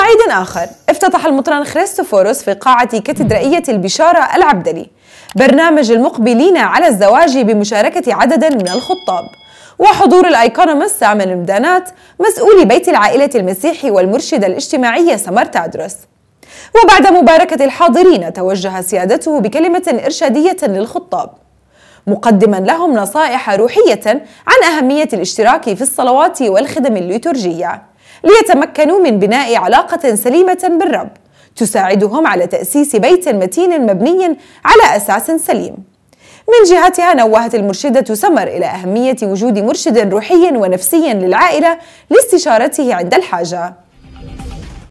صعيد آخر افتتح المطران خريستوفوروس في قاعة كاتدرائية البشارة العبدلي برنامج المقبلين على الزواج بمشاركة عدد من الخطاب وحضور الايكونومست عمل المدانات مسؤول بيت العائلة المسيحي والمرشدة الاجتماعية سمر تادرس وبعد مباركة الحاضرين توجه سيادته بكلمة إرشادية للخطاب مقدما لهم نصائح روحية عن أهمية الاشتراك في الصلوات والخدم الليتورجية ليتمكنوا من بناء علاقة سليمة بالرب تساعدهم على تأسيس بيت متين مبني على أساس سليم. من جهتها نوهت المرشدة سمر إلى أهمية وجود مرشد روحي ونفسي للعائلة لاستشارته عند الحاجة.